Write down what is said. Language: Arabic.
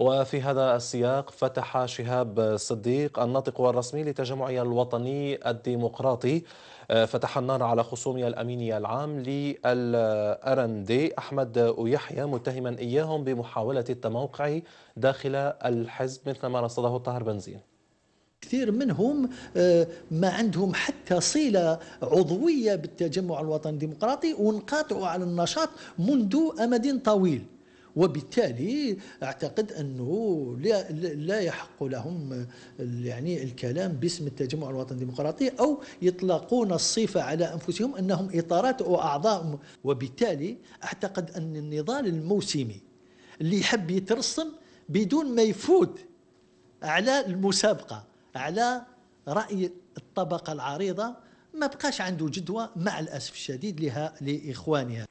وفي هذا السياق فتح شهاب صديق الناطق الرسمي لتجمعي الوطني الديمقراطي آه، فتح النار على خصومي الأميني العام للآر ان دي أحمد ويحيى متهما إياهم بمحاولة التموقع داخل الحزب مثلما رصده طاهر بنزين كثير منهم آه، ما عندهم حتى صلة عضوية بالتجمع الوطني الديمقراطي وانقاطعوا على النشاط منذ أمد طويل وبالتالي اعتقد انه لا لا يحق لهم يعني الكلام باسم التجمع الوطني الديمقراطي او يطلقون الصفه على انفسهم انهم اطارات واعضاء وبالتالي اعتقد ان النضال الموسمي اللي يحب يترسم بدون ما يفوت على المسابقه على راي الطبقه العريضه ما بقاش عنده جدوى مع الاسف الشديد لها لاخوانها